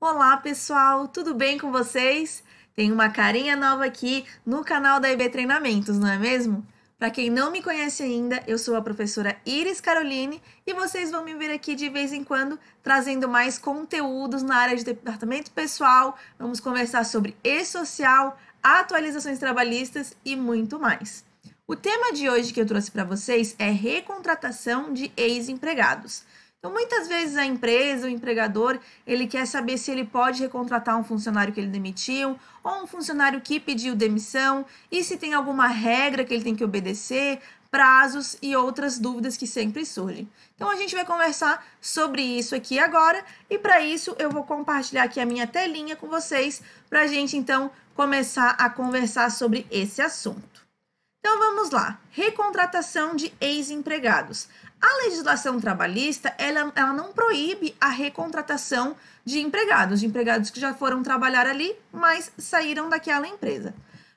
Olá, pessoal, tudo bem com vocês? Tem uma carinha nova aqui no canal da IB Treinamentos, não é mesmo? Para quem não me conhece ainda, eu sou a professora Iris Caroline e vocês vão me ver aqui de vez em quando trazendo mais conteúdos na área de departamento pessoal. Vamos conversar sobre e-social, atualizações trabalhistas e muito mais. O tema de hoje que eu trouxe para vocês é recontratação de ex-empregados. Então, muitas vezes a empresa, o empregador, ele quer saber se ele pode recontratar um funcionário que ele demitiu ou um funcionário que pediu demissão e se tem alguma regra que ele tem que obedecer, prazos e outras dúvidas que sempre surgem. Então a gente vai conversar sobre isso aqui agora e para isso eu vou compartilhar aqui a minha telinha com vocês para a gente então começar a conversar sobre esse assunto. Então vamos lá, recontratação de ex-empregados. A legislação trabalhista, ela, ela não proíbe a recontratação de empregados, de empregados que já foram trabalhar ali, mas saíram daquela empresa.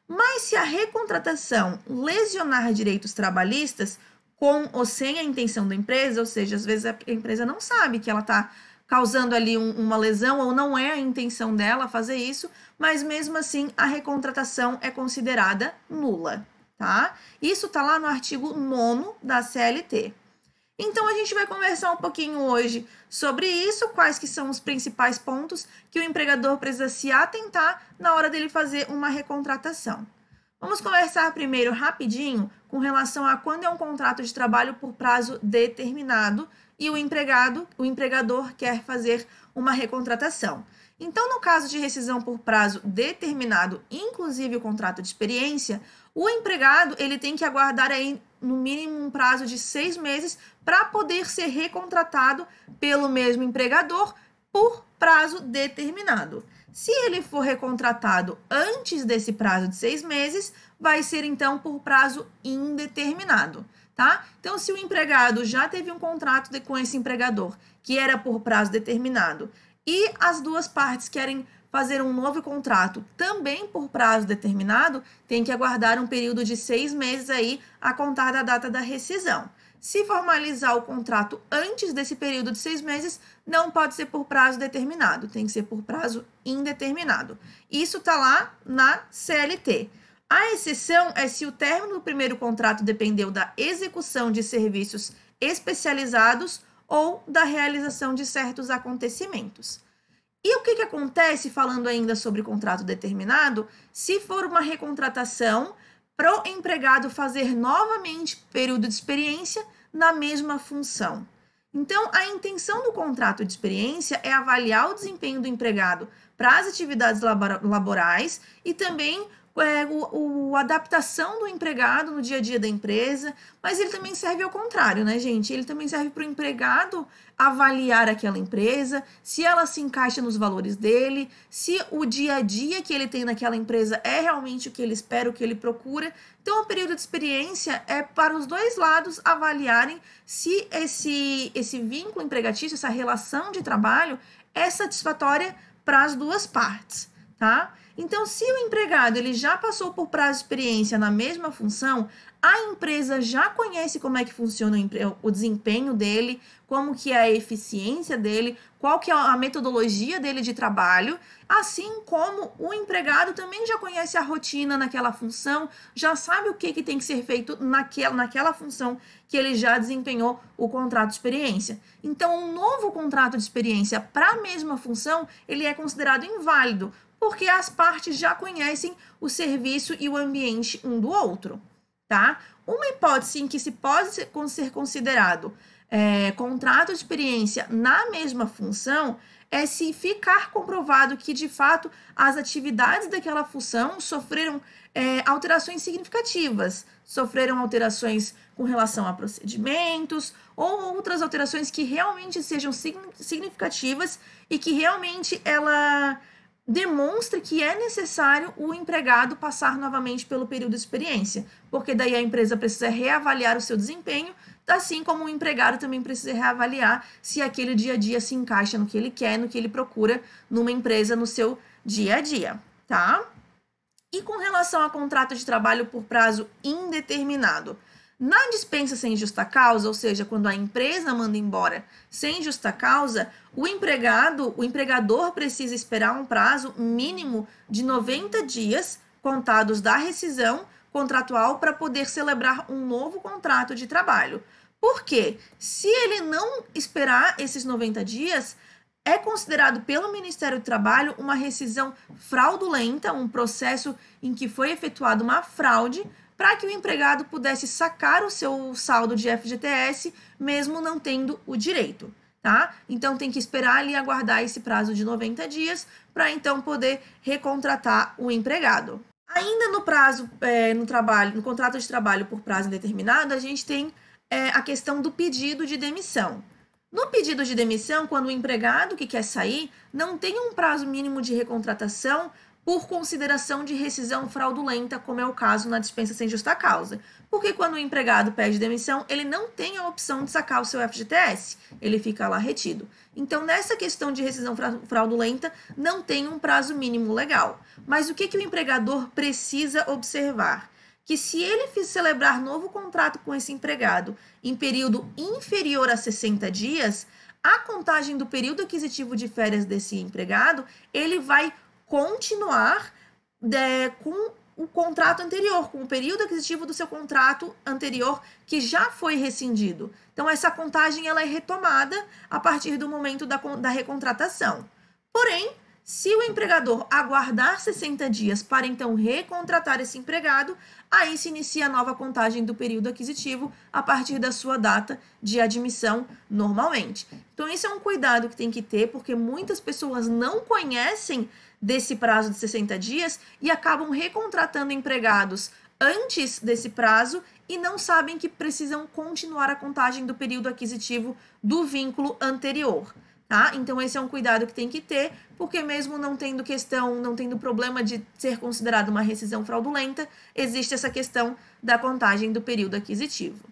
Mas se a recontratação lesionar direitos trabalhistas, com ou sem a intenção da empresa, ou seja, às vezes a empresa não sabe que ela está causando ali um, uma lesão ou não é a intenção dela fazer isso, mas mesmo assim a recontratação é considerada nula, tá? Isso está lá no artigo 9 da CLT. Então a gente vai conversar um pouquinho hoje sobre isso, quais que são os principais pontos que o empregador precisa se atentar na hora dele fazer uma recontratação. Vamos conversar primeiro rapidinho com relação a quando é um contrato de trabalho por prazo determinado e o empregado, o empregador quer fazer uma recontratação. Então, no caso de rescisão por prazo determinado, inclusive o contrato de experiência, o empregado ele tem que aguardar aí no mínimo um prazo de seis meses para poder ser recontratado pelo mesmo empregador por prazo determinado. Se ele for recontratado antes desse prazo de seis meses, vai ser então por prazo indeterminado. Tá? Então, se o empregado já teve um contrato de, com esse empregador que era por prazo determinado e as duas partes querem fazer um novo contrato também por prazo determinado, tem que aguardar um período de seis meses aí a contar da data da rescisão. Se formalizar o contrato antes desse período de seis meses, não pode ser por prazo determinado, tem que ser por prazo indeterminado. Isso está lá na CLT. A exceção é se o término do primeiro contrato dependeu da execução de serviços especializados ou da realização de certos acontecimentos. E o que, que acontece, falando ainda sobre contrato determinado, se for uma recontratação para o empregado fazer novamente período de experiência na mesma função? Então, a intenção do contrato de experiência é avaliar o desempenho do empregado para as atividades laborais e também é, o, o, a adaptação do empregado no dia a dia da empresa, mas ele também serve ao contrário, né, gente? Ele também serve para o empregado avaliar aquela empresa, se ela se encaixa nos valores dele, se o dia a dia que ele tem naquela empresa é realmente o que ele espera, o que ele procura. Então, o período de experiência é para os dois lados avaliarem se esse, esse vínculo empregatício, essa relação de trabalho é satisfatória para as duas partes, tá? Então, se o empregado ele já passou por prazo de experiência na mesma função, a empresa já conhece como é que funciona o, o desempenho dele, como que é a eficiência dele, qual que é a metodologia dele de trabalho, assim como o empregado também já conhece a rotina naquela função, já sabe o que, que tem que ser feito naquela, naquela função que ele já desempenhou o contrato de experiência. Então, um novo contrato de experiência para a mesma função, ele é considerado inválido, porque as partes já conhecem o serviço e o ambiente um do outro, tá? Uma hipótese em que se pode ser considerado é, contrato de experiência na mesma função é se ficar comprovado que, de fato, as atividades daquela função sofreram é, alterações significativas, sofreram alterações com relação a procedimentos ou outras alterações que realmente sejam significativas e que realmente ela demonstra que é necessário o empregado passar novamente pelo período de experiência, porque daí a empresa precisa reavaliar o seu desempenho, assim como o empregado também precisa reavaliar se aquele dia a dia se encaixa no que ele quer, no que ele procura numa empresa no seu dia a dia, tá? E com relação a contrato de trabalho por prazo indeterminado, na dispensa sem justa causa, ou seja, quando a empresa manda embora sem justa causa, o empregado, o empregador precisa esperar um prazo mínimo de 90 dias contados da rescisão contratual para poder celebrar um novo contrato de trabalho. Por quê? Se ele não esperar esses 90 dias, é considerado pelo Ministério do Trabalho uma rescisão fraudulenta, um processo em que foi efetuada uma fraude para que o empregado pudesse sacar o seu saldo de FGTS, mesmo não tendo o direito. Tá? Então tem que esperar ali aguardar esse prazo de 90 dias para então poder recontratar o empregado. Ainda no prazo, é, no trabalho, no contrato de trabalho por prazo indeterminado, a gente tem é, a questão do pedido de demissão. No pedido de demissão, quando o empregado que quer sair não tem um prazo mínimo de recontratação por consideração de rescisão fraudulenta, como é o caso na dispensa sem justa causa. Porque quando o empregado pede demissão, ele não tem a opção de sacar o seu FGTS, ele fica lá retido. Então, nessa questão de rescisão fraudulenta, não tem um prazo mínimo legal. Mas o que, que o empregador precisa observar? que se ele celebrar novo contrato com esse empregado em período inferior a 60 dias, a contagem do período aquisitivo de férias desse empregado, ele vai continuar é, com o contrato anterior, com o período aquisitivo do seu contrato anterior que já foi rescindido. Então, essa contagem ela é retomada a partir do momento da, da recontratação. Porém, se o empregador aguardar 60 dias para então recontratar esse empregado, aí se inicia a nova contagem do período aquisitivo a partir da sua data de admissão normalmente. Então, isso é um cuidado que tem que ter, porque muitas pessoas não conhecem desse prazo de 60 dias e acabam recontratando empregados antes desse prazo e não sabem que precisam continuar a contagem do período aquisitivo do vínculo anterior. Tá? Então esse é um cuidado que tem que ter, porque mesmo não tendo questão, não tendo problema de ser considerado uma rescisão fraudulenta, existe essa questão da contagem do período aquisitivo.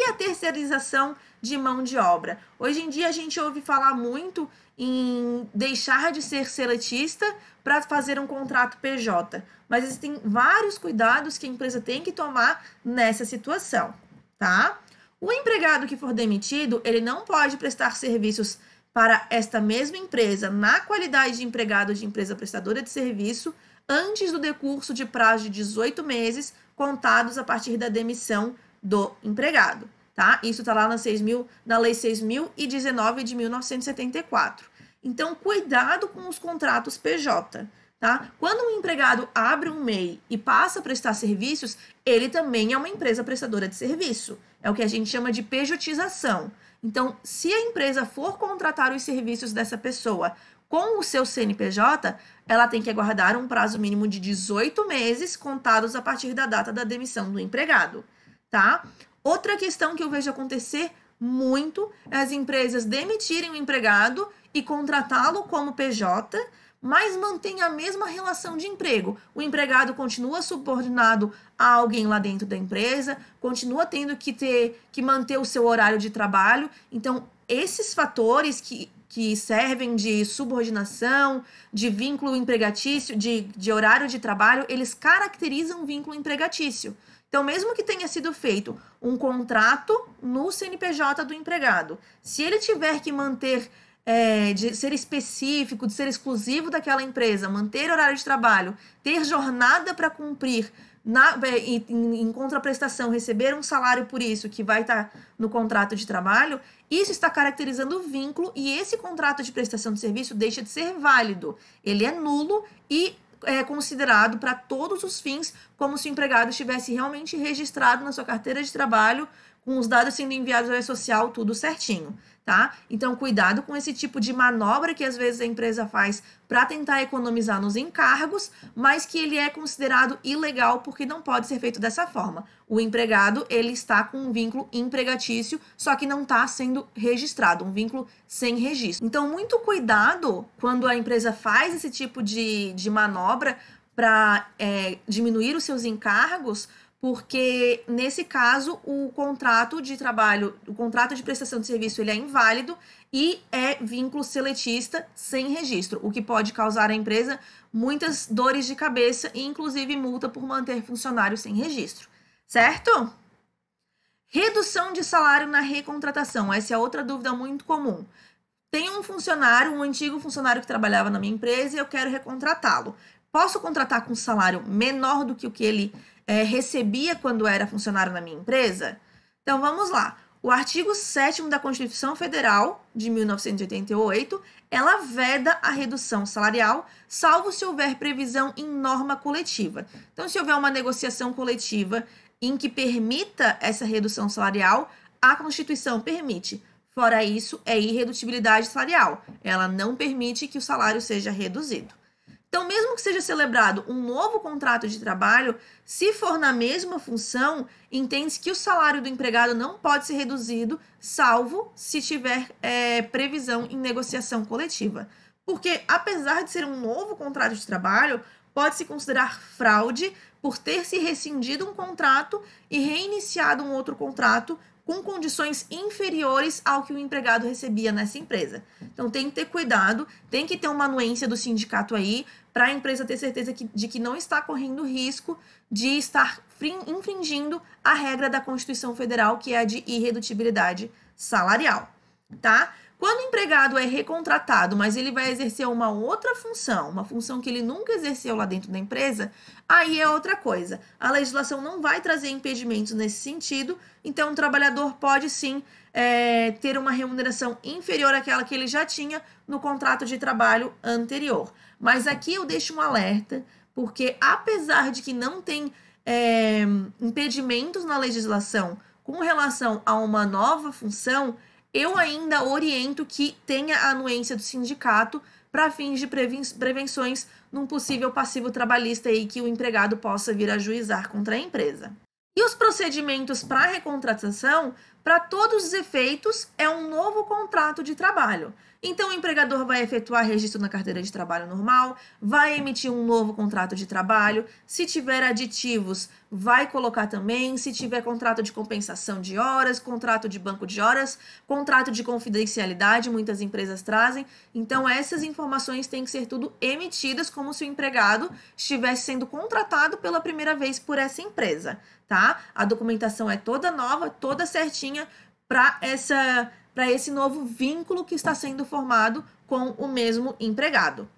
E a terceirização de mão de obra. Hoje em dia a gente ouve falar muito em deixar de ser seletista para fazer um contrato PJ, mas existem vários cuidados que a empresa tem que tomar nessa situação, tá? O empregado que for demitido, ele não pode prestar serviços para esta mesma empresa na qualidade de empregado de empresa prestadora de serviço antes do decurso de prazo de 18 meses contados a partir da demissão do empregado, tá? Isso está lá na, 6 mil, na Lei 6.019 de 1974. Então, cuidado com os contratos PJ, tá? Quando um empregado abre um MEI e passa a prestar serviços, ele também é uma empresa prestadora de serviço. É o que a gente chama de pejotização. Então, se a empresa for contratar os serviços dessa pessoa com o seu CNPJ, ela tem que aguardar um prazo mínimo de 18 meses contados a partir da data da demissão do empregado tá? Outra questão que eu vejo acontecer muito é as empresas demitirem o empregado e contratá-lo como PJ, mas mantém a mesma relação de emprego. O empregado continua subordinado a alguém lá dentro da empresa, continua tendo que ter que manter o seu horário de trabalho. Então, esses fatores que, que servem de subordinação, de vínculo empregatício, de, de horário de trabalho, eles caracterizam o vínculo empregatício. Então, mesmo que tenha sido feito um contrato no CNPJ do empregado, se ele tiver que manter, é, de ser específico, de ser exclusivo daquela empresa, manter horário de trabalho, ter jornada para cumprir, na, é, em, em, contraprestação, receber um salário por isso, que vai estar tá no contrato de trabalho, isso está caracterizando o vínculo e esse contrato de prestação de serviço deixa de ser válido. Ele é nulo e é, considerado para todos os fins como se o empregado estivesse realmente registrado na sua carteira de trabalho com os dados sendo enviados ao social, tudo certinho, tá? Então, cuidado com esse tipo de manobra que às vezes a empresa faz para tentar economizar nos encargos, mas que ele é considerado ilegal porque não pode ser feito dessa forma. O empregado, ele está com um vínculo empregatício, só que não está sendo registrado, um vínculo sem registro. Então, muito cuidado quando a empresa faz esse tipo de, de manobra para é, diminuir os seus encargos, porque nesse caso o contrato de trabalho, o contrato de prestação de serviço ele é inválido e é vínculo seletista sem registro, o que pode causar à empresa muitas dores de cabeça e inclusive multa por manter funcionário sem registro, certo? Redução de salário na recontratação, essa é outra dúvida muito comum. Tem um funcionário, um antigo funcionário que trabalhava na minha empresa e eu quero recontratá-lo. Posso contratar com um salário menor do que o que ele é, recebia quando era funcionário na minha empresa? Então vamos lá. O artigo 7 da Constituição Federal de 1988, ela veda a redução salarial, salvo se houver previsão em norma coletiva. Então, se houver uma negociação coletiva em que permita essa redução salarial, a Constituição permite. Fora isso, é irredutibilidade salarial. Ela não permite que o salário seja reduzido. Então, mesmo que seja celebrado um novo contrato de trabalho, se for na mesma função, entende-se que o salário do empregado não pode ser reduzido, salvo se tiver é, previsão em negociação coletiva. Porque, apesar de ser um novo contrato de trabalho, pode-se considerar fraude por ter se rescindido um contrato e reiniciado um outro contrato com condições inferiores ao que o empregado recebia nessa empresa. Então tem que ter cuidado, tem que ter uma anuência do sindicato aí, para a empresa ter certeza que, de que não está correndo risco de estar infringindo a regra da Constituição Federal, que é a de irredutibilidade salarial, tá? Quando o empregado é recontratado, mas ele vai exercer uma outra função, uma função que ele nunca exerceu lá dentro da empresa, aí é outra coisa. A legislação não vai trazer impedimentos nesse sentido, então o trabalhador pode sim é, ter uma remuneração inferior àquela que ele já tinha no contrato de trabalho anterior. Mas aqui eu deixo um alerta, porque apesar de que não tem é, impedimentos na legislação com relação a uma nova função, eu ainda oriento que tenha a anuência do sindicato para fins de prevenções num possível passivo trabalhista aí que o empregado possa vir a juizar contra a empresa. E os procedimentos para recontratação, para todos os efeitos, é um novo contrato de trabalho. Então, o empregador vai efetuar registro na carteira de trabalho normal, vai emitir um novo contrato de trabalho. Se tiver aditivos, vai colocar também se tiver contrato de compensação de horas, contrato de banco de horas, contrato de confidencialidade, muitas empresas trazem. Então essas informações têm que ser tudo emitidas como se o empregado estivesse sendo contratado pela primeira vez por essa empresa, tá? A documentação é toda nova, toda certinha para essa para esse novo vínculo que está sendo formado com o mesmo empregado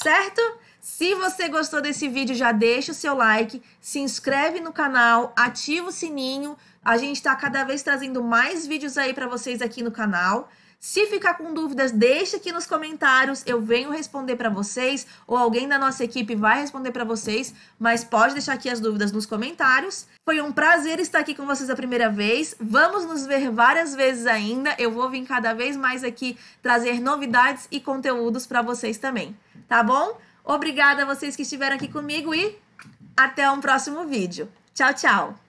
certo? Se você gostou desse vídeo, já deixa o seu like, se inscreve no canal, ativa o sininho. A gente está cada vez trazendo mais vídeos aí para vocês aqui no canal. Se ficar com dúvidas, deixe aqui nos comentários, eu venho responder para vocês ou alguém da nossa equipe vai responder para vocês, mas pode deixar aqui as dúvidas nos comentários. Foi um prazer estar aqui com vocês a primeira vez. Vamos nos ver várias vezes ainda. Eu vou vir cada vez mais aqui trazer novidades e conteúdos para vocês também, tá bom? Obrigada a vocês que estiveram aqui comigo e até um próximo vídeo. Tchau, tchau!